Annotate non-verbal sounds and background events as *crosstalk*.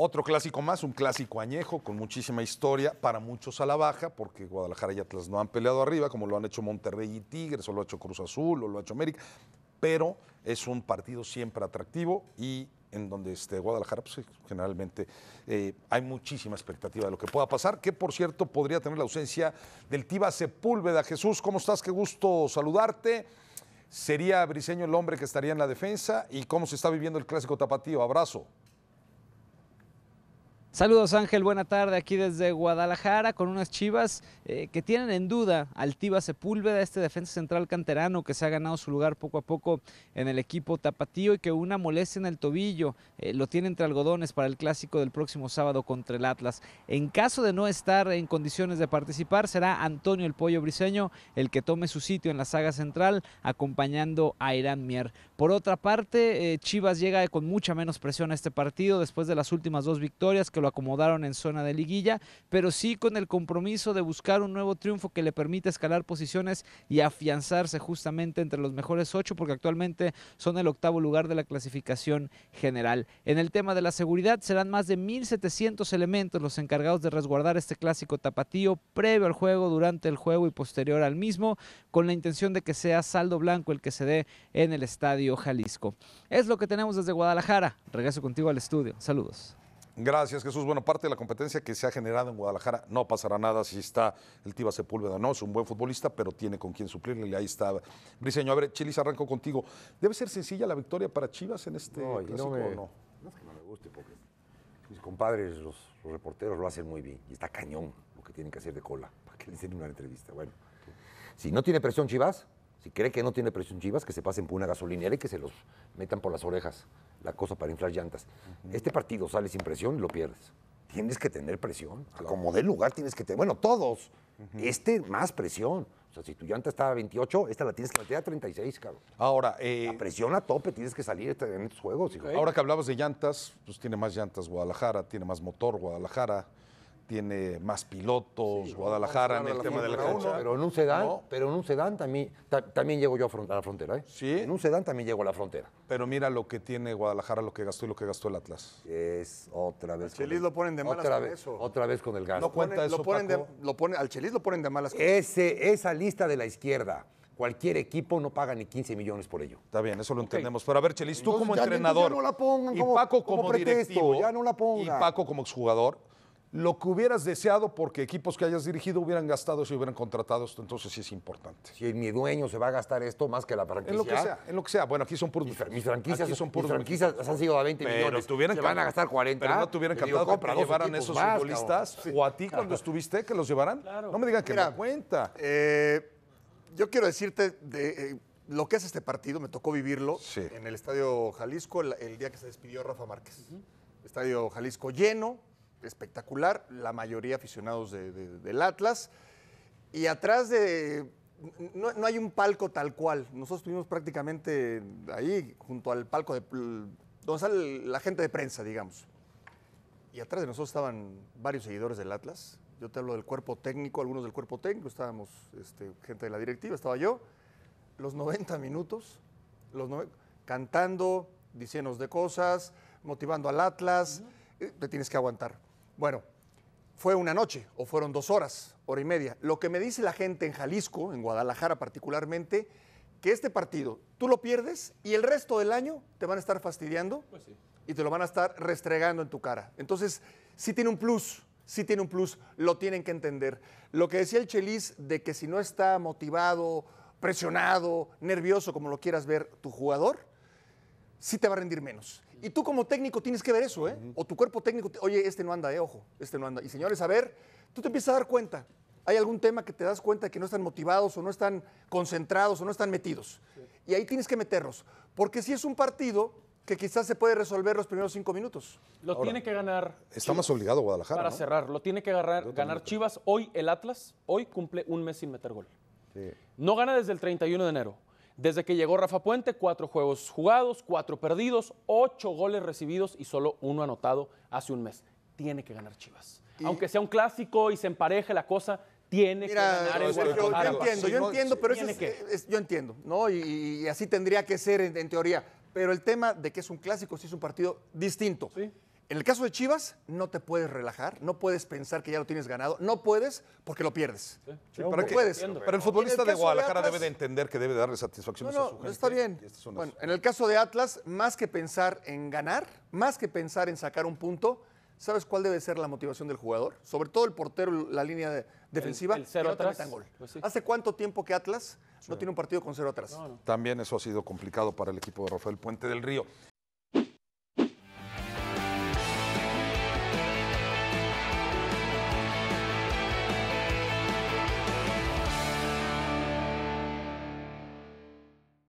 Otro clásico más, un clásico añejo con muchísima historia, para muchos a la baja, porque Guadalajara y Atlas no han peleado arriba, como lo han hecho Monterrey y Tigres, o lo ha hecho Cruz Azul, o lo ha hecho América, pero es un partido siempre atractivo y en donde este Guadalajara, pues generalmente eh, hay muchísima expectativa de lo que pueda pasar, que por cierto podría tener la ausencia del Tiba Sepúlveda. Jesús, ¿cómo estás? Qué gusto saludarte. ¿Sería Briseño el hombre que estaría en la defensa? ¿Y cómo se está viviendo el clásico tapatío? Abrazo. Saludos Ángel, buena tarde aquí desde Guadalajara con unas chivas eh, que tienen en duda al Tiba Sepúlveda, este defensa central canterano que se ha ganado su lugar poco a poco en el equipo tapatío y que una molestia en el tobillo eh, lo tiene entre algodones para el clásico del próximo sábado contra el Atlas. En caso de no estar en condiciones de participar, será Antonio el Pollo Briseño el que tome su sitio en la saga central acompañando a Irán Mier. Por otra parte, eh, Chivas llega con mucha menos presión a este partido después de las últimas dos victorias que lo acomodaron en zona de liguilla, pero sí con el compromiso de buscar un nuevo triunfo que le permita escalar posiciones y afianzarse justamente entre los mejores ocho, porque actualmente son el octavo lugar de la clasificación general. En el tema de la seguridad serán más de 1.700 elementos los encargados de resguardar este clásico tapatío previo al juego, durante el juego y posterior al mismo, con la intención de que sea saldo blanco el que se dé en el Estadio Jalisco. Es lo que tenemos desde Guadalajara. Regreso contigo al estudio. Saludos. Gracias, Jesús. Bueno, parte de la competencia que se ha generado en Guadalajara, no pasará nada si está el Tiba Sepúlveda, no, es un buen futbolista, pero tiene con quién suplirle, ahí está Briseño. A ver, Chilis, arranco contigo. ¿Debe ser sencilla la victoria para Chivas en este clásico o no? No es que no me guste, porque mis compadres, los, reporteros lo hacen muy bien, y está cañón lo que tienen que hacer de cola, para que le den una entrevista. Bueno, si no tiene presión Chivas, si cree que no tiene presión Chivas, que se pasen por una gasolinera y que se los metan por las orejas la cosa para inflar llantas. Este partido sale sin presión, y lo pierdes. Tienes que tener presión. Como del lugar tienes que tener. Bueno, todos. Este más presión. O sea, si tu llanta está a 28, esta la tienes que meter a 36, cabrón. Ahora, eh, la presión a tope, tienes que salir este, en estos juegos. Ahora que hablabas de llantas, pues tiene más llantas Guadalajara, tiene más motor Guadalajara tiene más pilotos, Guadalajara, en el tema de la Pero en un sedán, pero en un sedán también, también llego yo a, la frontera. ¿eh? Sí. En un sedán también llego a la frontera. Pero mira lo que tiene Guadalajara, lo que gastó y lo que gastó el Atlas. Es otra vez. Al Chelis lo ponen de malas otra vez, Otra vez con el gasto. No cuenta eso, lo pone, al Chelis lo ponen de malas. Ese, esa lista de la izquierda cualquier equipo no paga ni 15 millones por ello. Está bien, eso lo entendemos. Pero a ver, Chelis, tú como entrenador ya no la pongan, como, como ya no la y Paco como exjugador, lo que hubieras deseado porque equipos que hayas dirigido hubieran gastado y hubieran contratado esto, entonces sí es importante. Si mi dueño se va a gastar esto más que la franquicia. En lo que sea, en lo que sea. Bueno, aquí son puros. Mis, mis franquicias, son mis franquicias han sido a 20 millones. Te se van a gastar 40. Pero no tuvieran encantado que te llevaran esos futbolistas o a ti cuando *laughs* estuviste que los llevaran. No me digan que Mira, no cuenta. Eh, yo quiero decirte de, eh, lo que es este partido, me tocó vivirlo en el Estadio Jalisco el, día que se despidió Rafa Márquez. Estadio Jalisco lleno, espectacular, la mayoría aficionados del Atlas. Y atrás de... No, hay un palco tal cual. Nosotros estuvimos prácticamente ahí, junto al palco de... donde sale la gente de prensa, digamos. Y atrás de nosotros estaban varios seguidores del Atlas. Yo te hablo del cuerpo técnico, algunos del cuerpo técnico, estábamos este, gente de la directiva, estaba yo. Los 90 minutos, los cantando, diciéndonos de cosas, motivando al Atlas. Te tienes que aguantar bueno, fue una noche o fueron dos horas, hora y media. Lo que me dice la gente en Jalisco, en Guadalajara particularmente, que este partido tú lo pierdes y el resto del año te van a estar fastidiando pues y te lo van a estar restregando en tu cara. Entonces, sí tiene un plus, sí tiene un plus, lo tienen que entender. Lo que decía el Chelis de que si no está motivado, presionado, nervioso, como lo quieras ver, tu jugador, sí te va a rendir menos. Y tú como técnico tienes que ver eso, ¿eh? O tu cuerpo técnico, oye, este no anda, eh, ojo, este no anda. Y señores, a ver, tú te empiezas a dar cuenta. Hay algún tema que te das cuenta que no están motivados o no están concentrados o no están metidos. Y ahí tienes que meterlos. Porque si es un partido que quizás se puede resolver los primeros cinco minutos. Lo tiene que ganar. Está más obligado Guadalajara. Para cerrar, lo tiene que ganar, ganar Chivas. Hoy el Atlas, hoy cumple un mes sin meter gol. No gana desde el 31 de enero. Desde que llegó Rafa Puente, cuatro juegos jugados, cuatro perdidos, ocho goles recibidos y solo uno anotado hace un mes. Tiene que ganar Chivas. Aunque sea un clásico y se empareje la cosa, tiene que ganar el yo, yo entiendo, yo entiendo, pero eso es, yo entiendo, ¿no? Y, así tendría que ser en, teoría. Pero el tema de que es un clásico, sí es un partido distinto. En el caso de Chivas, no te puedes relajar, no puedes pensar que ya lo tienes ganado, no puedes porque lo pierdes. pero puedes. Pero el futbolista de Guadalajara debe de entender que debe darle satisfacción a su gente. Está ¿eh? bien. bueno, en el caso de Atlas, más que pensar en ganar, más que pensar en sacar un punto, ¿sabes cuál debe ser la motivación del jugador? Sobre todo el portero, la línea defensiva, el, cero que no atrás, gol. Pues ¿Hace cuánto tiempo que Atlas no tiene un partido con cero atrás? También eso ha sido complicado para el equipo de Rafael Puente del Río.